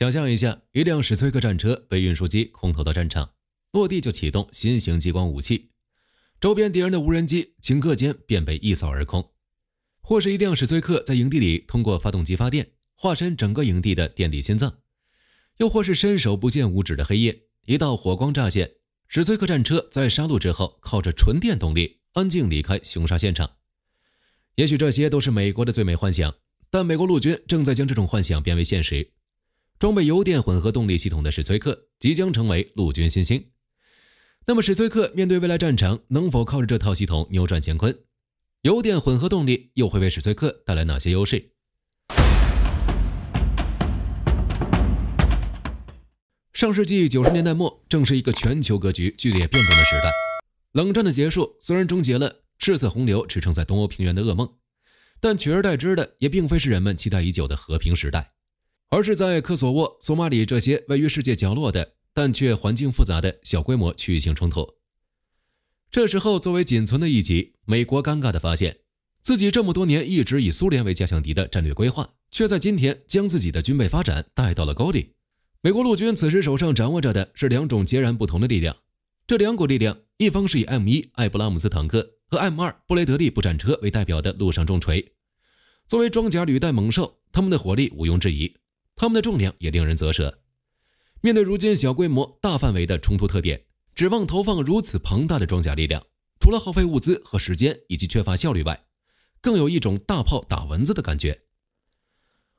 想象一下，一辆史崔克战车被运输机空投到战场，落地就启动新型激光武器，周边敌人的无人机顷刻间便被一扫而空；或是一辆史崔克在营地里通过发动机发电，化身整个营地的电力心脏；又或是伸手不见五指的黑夜，一道火光乍现，史崔克战车在杀戮之后，靠着纯电动力安静离开凶杀现场。也许这些都是美国的最美幻想，但美国陆军正在将这种幻想变为现实。装备油电混合动力系统的史崔克即将成为陆军新星。那么，史崔克面对未来战场，能否靠着这套系统扭转乾坤？油电混合动力又会为史崔克带来哪些优势？上世纪九十年代末，正是一个全球格局剧烈变动的时代。冷战的结束虽然终结了赤色洪流驰骋在东欧平原的噩梦，但取而代之的也并非是人们期待已久的和平时代。而是在科索沃、索马里这些位于世界角落的，但却环境复杂的小规模区域性冲突。这时候，作为仅存的一极，美国尴尬地发现自己这么多年一直以苏联为假想敌的战略规划，却在今天将自己的军备发展带到了高地。美国陆军此时手上掌握着的是两种截然不同的力量，这两股力量，一方是以 M 一艾布拉姆斯坦克和 M 二布雷德利步战车为代表的陆上重锤，作为装甲履带猛兽，他们的火力毋庸置疑。他们的重量也令人咋舌。面对如今小规模、大范围的冲突特点，指望投放如此庞大的装甲力量，除了耗费物资和时间，以及缺乏效率外，更有一种大炮打蚊子的感觉。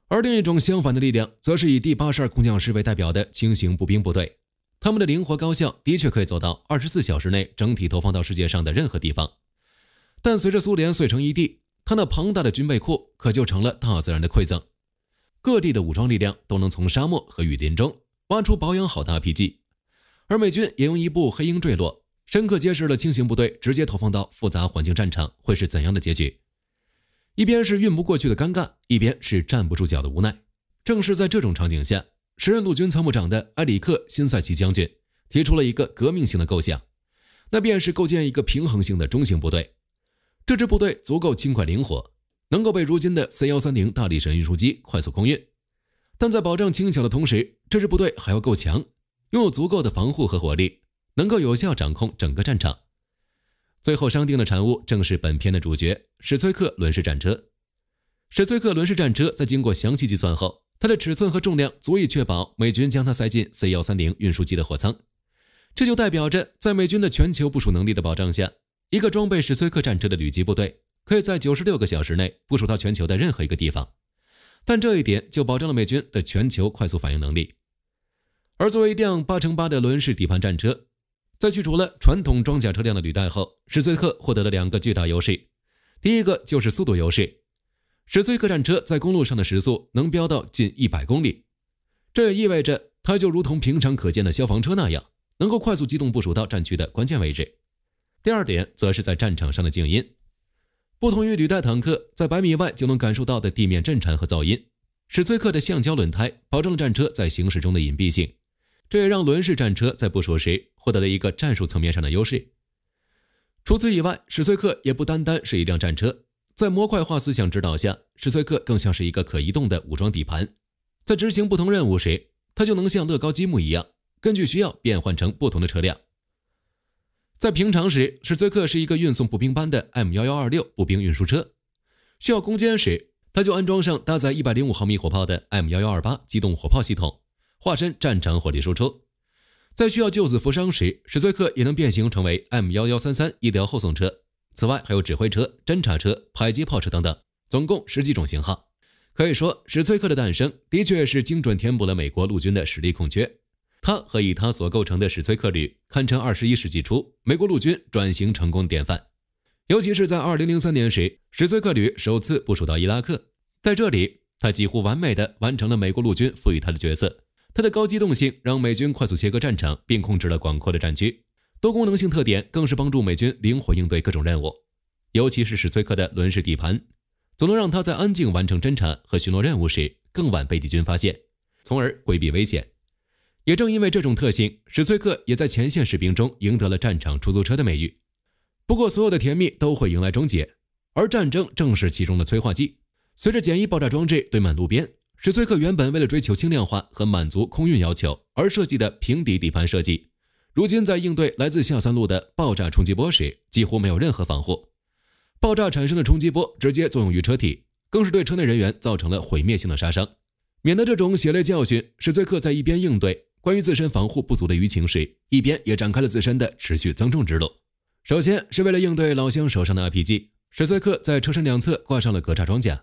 而另一种相反的力量，则是以第八十二空降师为代表的轻型步兵部队，他们的灵活高效的确可以做到二十四小时内整体投放到世界上的任何地方。但随着苏联碎成一地，他那庞大的军备库可就成了大自然的馈赠。各地的武装力量都能从沙漠和雨林中挖出保养好的 PG，而美军也用一部黑鹰坠落，深刻揭示了轻型部队直接投放到复杂环境战场会是怎样的结局。一边是运不过去的尴尬，一边是站不住脚的无奈。正是在这种场景下，时任陆军参谋长的埃里克辛塞奇将军提出了一个革命性的构想，那便是构建一个平衡性的中型部队。这支部队足够轻快灵活。能够被如今的 C 幺三零大力神运输机快速空运，但在保障轻巧的同时，这支部队还要够强，拥有足够的防护和火力，能够有效掌控整个战场。最后商定的产物正是本片的主角史崔克轮式战车。史崔克轮式战车在经过详细计算后，它的尺寸和重量足以确保美军将它塞进 C 幺三零运输机的货舱，这就代表着在美军的全球部署能力的保障下，一个装备史崔克战车的旅级部队。可以在九十六个小时内部署到全球的任何一个地方，但这一点就保证了美军的全球快速反应能力。而作为一辆八乘八的轮式底盘战车，在去除了传统装甲车辆的履带后，史崔克获得了两个巨大优势。第一个就是速度优势，史崔克战车在公路上的时速能飙到近一百公里，这也意味着它就如同平常可见的消防车那样，能够快速机动部署到战区的关键位置。第二点则是在战场上的静音。不同于履带坦克在百米外就能感受到的地面震颤和噪音，史崔克的橡胶轮胎保证了战车在行驶中的隐蔽性，这也让轮式战车在部署时获得了一个战术层面上的优势。除此以外，史崔克也不单单是一辆战车，在模块化思想指导下，史崔克更像是一个可移动的武装底盘，在执行不同任务时，它就能像乐高积木一样，根据需要变换成不同的车辆。在平常时，史崔克是一个运送步兵班的 M 幺幺二六步兵运输车，需要攻坚时，他就安装上搭载一百零五毫米火炮的 M 幺幺二八机动火炮系统，化身战场火力输出。在需要救死扶伤时，史崔克也能变形成为 M 幺幺三三医疗后送车。此外，还有指挥车、侦察车、迫击炮车等等，总共十几种型号。可以说，史崔克的诞生的确是精准填补了美国陆军的实力空缺。他和以他所构成的史崔克旅，堪称二十一世纪初美国陆军转型成功的典范。尤其是在二零零三年时，史崔克旅首次部署到伊拉克，在这里，他几乎完美的完成了美国陆军赋予他的角色。他的高机动性让美军快速切割战场，并控制了广阔的战区。多功能性特点更是帮助美军灵活应对各种任务。尤其是史崔克的轮式底盘，总能让他在安静完成侦察和巡逻任务时，更晚被敌军发现，从而规避危险。也正因为这种特性，史崔克也在前线士兵中赢得了“战场出租车”的美誉。不过，所有的甜蜜都会迎来终结，而战争正是其中的催化剂。随着简易爆炸装置堆满路边，史崔克原本为了追求轻量化和满足空运要求而设计的平底底盘设计，如今在应对来自下三路的爆炸冲击波时，几乎没有任何防护。爆炸产生的冲击波直接作用于车体，更是对车内人员造成了毁灭性的杀伤。免得这种血泪教训，史崔克在一边应对。关于自身防护不足的舆情时，一边也展开了自身的持续增重之路。首先是为了应对老乡手上的 RPG，史崔克在车身两侧挂上了格栅装甲，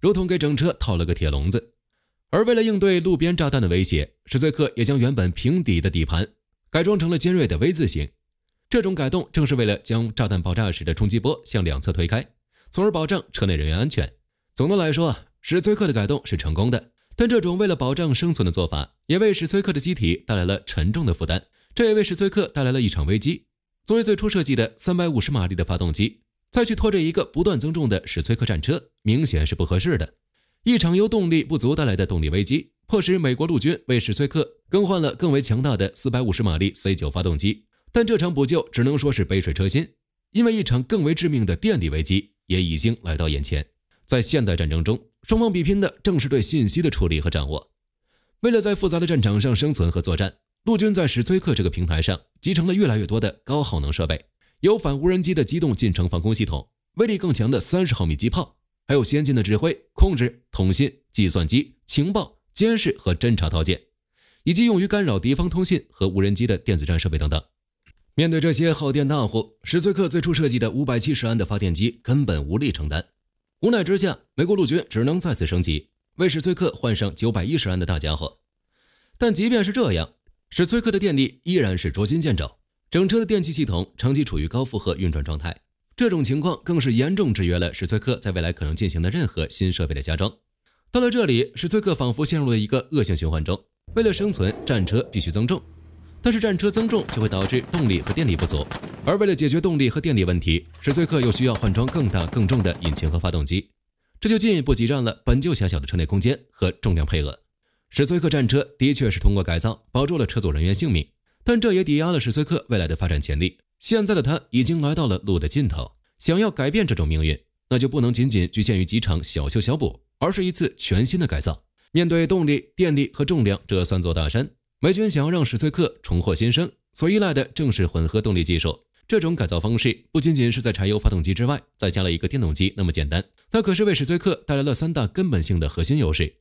如同给整车套了个铁笼子。而为了应对路边炸弹的威胁，史崔克也将原本平底的底盘改装成了尖锐的 V 字形。这种改动正是为了将炸弹爆炸时的冲击波向两侧推开，从而保障车内人员安全。总的来说，史崔克的改动是成功的。但这种为了保障生存的做法，也为史崔克的机体带来了沉重的负担，这也为史崔克带来了一场危机。作为最初设计的三百五十马力的发动机，再去拖着一个不断增重的史崔克战车，明显是不合适的。一场由动力不足带来的动力危机，迫使美国陆军为史崔克更换了更为强大的四百五十马力 C 九发动机。但这场补救只能说是杯水车薪，因为一场更为致命的电力危机也已经来到眼前。在现代战争中。双方比拼的正是对信息的处理和掌握。为了在复杂的战场上生存和作战，陆军在史崔克这个平台上集成了越来越多的高耗能设备，有反无人机的机动近程防空系统，威力更强的三十毫米机炮，还有先进的指挥控制通信计算机、情报监视和侦察套件，以及用于干扰敌方通信和无人机的电子战设备等等。面对这些耗电大户，史崔克最初设计的五百七十安的发电机根本无力承担。无奈之下，美国陆军只能再次升级，为史崔克换上九百一十安的大家伙。但即便是这样，史崔克的电力依然是捉襟见肘，整车的电气系统长期处于高负荷运转状态。这种情况更是严重制约了史崔克在未来可能进行的任何新设备的加装。到了这里，史崔克仿佛陷入了一个恶性循环中：为了生存，战车必须增重。但是战车增重就会导致动力和电力不足，而为了解决动力和电力问题，史崔克又需要换装更大更重的引擎和发动机，这就进一步挤占了本就狭小的车内空间和重量配额。史崔克战车的确是通过改造保住了车组人员性命，但这也抵押了史崔克未来的发展潜力。现在的他已经来到了路的尽头，想要改变这种命运，那就不能仅仅局限于几场小修小补，而是一次全新的改造。面对动力、电力和重量这三座大山。美军想要让史崔克重获新生，所依赖的正是混合动力技术。这种改造方式不仅仅是在柴油发动机之外再加了一个电动机那么简单，它可是为史崔克带来了三大根本性的核心优势。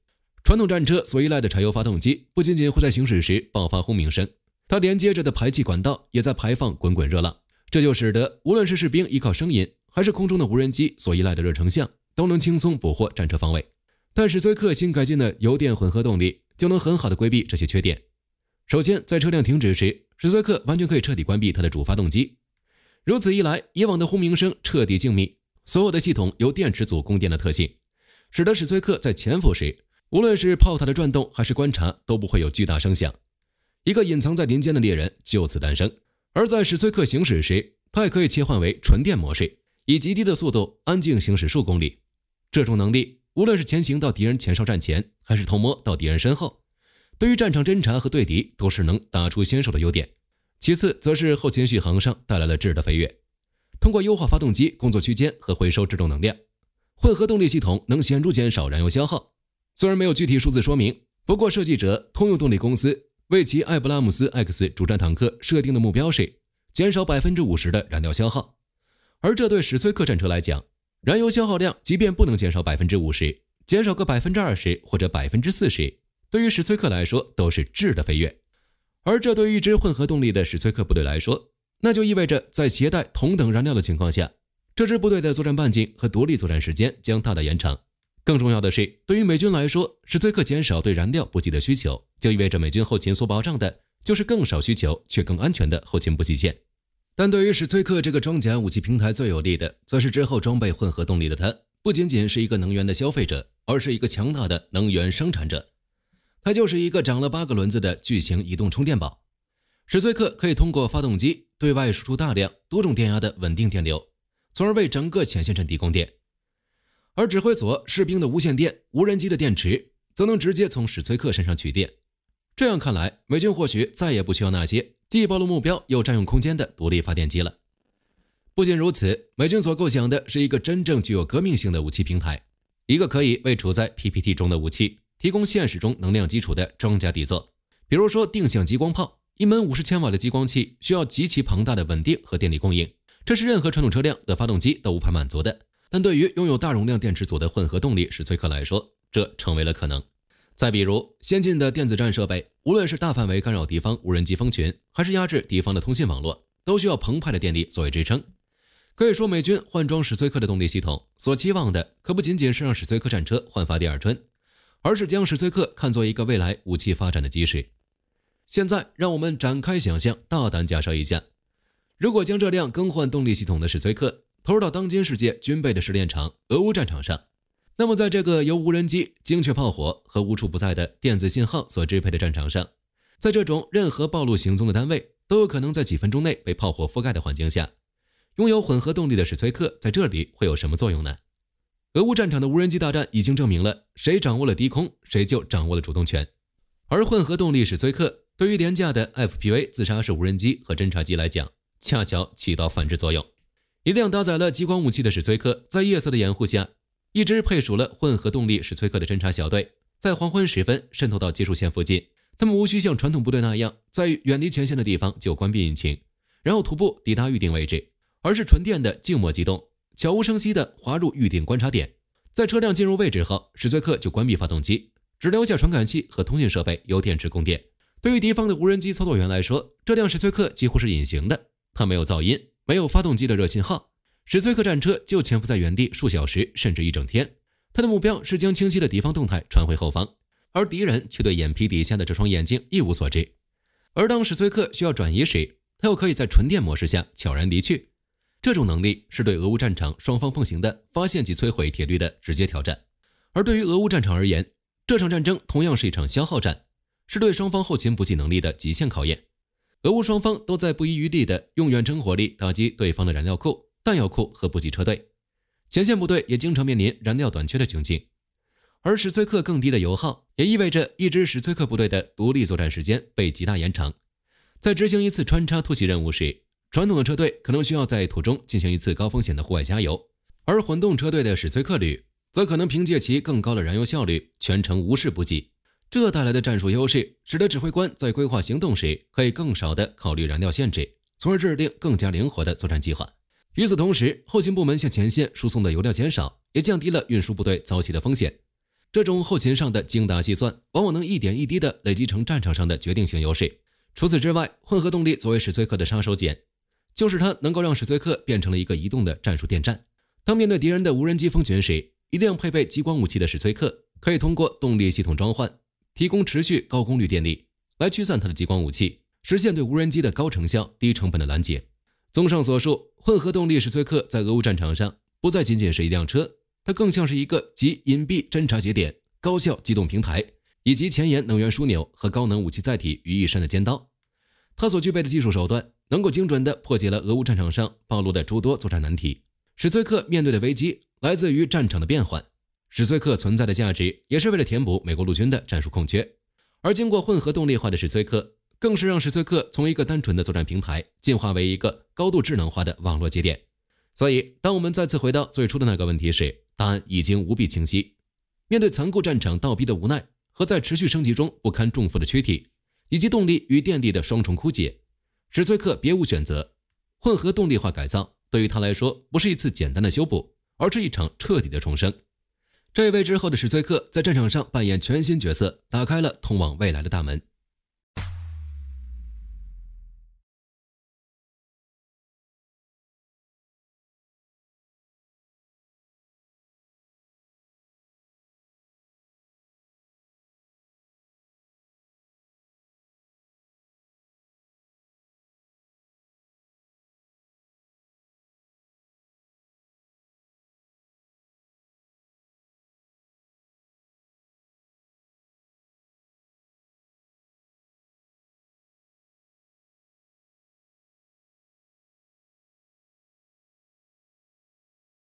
传统战车所依赖的柴油发动机不仅仅会在行驶时爆发轰鸣声，它连接着的排气管道也在排放滚滚热浪，这就使得无论是士兵依靠声音，还是空中的无人机所依赖的热成像，都能轻松捕获战车方位。但史崔克新改进的油电混合动力就能很好的规避这些缺点。首先，在车辆停止时，史崔克完全可以彻底关闭它的主发动机。如此一来，以往的轰鸣声彻底静谧，所有的系统由电池组供电的特性，使得史崔克在潜伏时，无论是炮塔的转动还是观察都不会有巨大声响。一个隐藏在林间的猎人就此诞生。而在史崔克行驶时，它也可以切换为纯电模式，以极低的速度安静行驶数公里。这种能力，无论是前行到敌人前哨战前，还是偷摸到敌人身后。对于战场侦察和对敌都是能打出先手的优点，其次则是后勤续航上带来了质的飞跃。通过优化发动机工作区间和回收制动能量，混合动力系统能显著减少燃油消耗。虽然没有具体数字说明，不过设计者通用动力公司为其艾布拉姆斯 X 主战坦克设定的目标是减少百分之五十的燃料消耗。而这对史崔克战车来讲，燃油消耗量即便不能减少百分之五十，减少个百分之二十或者百分之四十。对于史崔克来说都是质的飞跃，而这对于一支混合动力的史崔克部队来说，那就意味着在携带同等燃料的情况下，这支部队的作战半径和独立作战时间将大大延长。更重要的是，对于美军来说，史崔克减少对燃料补给的需求，就意味着美军后勤所保障的就是更少需求却更安全的后勤补给线。但对于史崔克这个装甲武器平台最有利的，则是之后装备混合动力的它，不仅仅是一个能源的消费者，而是一个强大的能源生产者。它就是一个长了八个轮子的巨型移动充电宝，史崔克可以通过发动机对外输出大量多种电压的稳定电流，从而为整个前线阵地供电。而指挥所、士兵的无线电、无人机的电池，则能直接从史崔克身上取电。这样看来，美军或许再也不需要那些既暴露目标又占用空间的独立发电机了。不仅如此，美军所构想的是一个真正具有革命性的武器平台，一个可以为处在 PPT 中的武器。提供现实中能量基础的装甲底座，比如说定向激光炮，一门五十千瓦的激光器需要极其庞大的稳定和电力供应，这是任何传统车辆的发动机都无法满足的。但对于拥有大容量电池组的混合动力史崔克来说，这成为了可能。再比如先进的电子战设备，无论是大范围干扰敌方无人机蜂群，还是压制敌方的通信网络，都需要澎湃的电力作为支撑。可以说，美军换装史崔克的动力系统所期望的，可不仅仅是让史崔克战车焕发第二春。而是将史崔克看作一个未来武器发展的基石。现在，让我们展开想象，大胆假设一下：如果将这辆更换动力系统的史崔克投入到当今世界军备的试炼场——俄乌战场上，那么，在这个由无人机、精确炮火和无处不在的电子信号所支配的战场上，在这种任何暴露行踪的单位都有可能在几分钟内被炮火覆盖的环境下，拥有混合动力的史崔克在这里会有什么作用呢？俄乌战场的无人机大战已经证明了，谁掌握了低空，谁就掌握了主动权。而混合动力史崔克对于廉价的 FPV 自杀式无人机和侦察机来讲，恰巧起到反制作用。一辆搭载了激光武器的史崔克，在夜色的掩护下，一支配属了混合动力史崔克的侦察小队，在黄昏时分渗透到技术线附近。他们无需像传统部队那样，在远离前线的地方就关闭引擎，然后徒步抵达预定位置，而是纯电的静默机动。悄无声息地滑入预定观察点，在车辆进入位置后，史崔克就关闭发动机，只留下传感器和通信设备由电池供电。对于敌方的无人机操作员来说，这辆史崔克几乎是隐形的，它没有噪音，没有发动机的热信号。史崔克战车就潜伏在原地数小时，甚至一整天。他的目标是将清晰的敌方动态传回后方，而敌人却对眼皮底下的这双眼睛一无所知。而当史崔克需要转移时，他又可以在纯电模式下悄然离去。这种能力是对俄乌战场双方奉行的“发现即摧毁”铁律的直接挑战。而对于俄乌战场而言，这场战争同样是一场消耗战，是对双方后勤补给能力的极限考验。俄乌双方都在不遗余力地用远程火力打击对方的燃料库、弹药库和补给车队，前线部队也经常面临燃料短缺的窘境。而史崔克更低的油耗，也意味着一支史崔克部队的独立作战时间被极大延长。在执行一次穿插突袭任务时，传统的车队可能需要在途中进行一次高风险的户外加油，而混动车队的史崔克旅则可能凭借其更高的燃油效率，全程无事不济。这带来的战术优势，使得指挥官在规划行动时可以更少的考虑燃料限制，从而制定更加灵活的作战计划。与此同时，后勤部门向前线输送的油料减少，也降低了运输部队遭袭的风险。这种后勤上的精打细算，往往能一点一滴地累积成战场上的决定性优势。除此之外，混合动力作为史崔克的杀手锏。就是它能够让史崔克变成了一个移动的战术电站。当面对敌人的无人机蜂群时，一辆配备激光武器的史崔克可以通过动力系统装换，提供持续高功率电力，来驱散它的激光武器，实现对无人机的高成效、低成本的拦截。综上所述，混合动力史崔克在俄乌战场上不再仅仅是一辆车，它更像是一个集隐蔽侦察节点、高效机动平台以及前沿能源枢纽和高能武器载体于一身的尖刀。他所具备的技术手段，能够精准地破解了俄乌战场上暴露的诸多作战难题。史崔克面对的危机来自于战场的变换，史崔克存在的价值也是为了填补美国陆军的战术空缺。而经过混合动力化的史崔克，更是让史崔克从一个单纯的作战平台进化为一个高度智能化的网络节点。所以，当我们再次回到最初的那个问题时，答案已经无比清晰。面对残酷战场倒逼的无奈和在持续升级中不堪重负的躯体。以及动力与电力的双重枯竭，史崔克别无选择。混合动力化改造对于他来说，不是一次简单的修补，而是一场彻底的重生。这位之后的史崔克在战场上扮演全新角色，打开了通往未来的大门。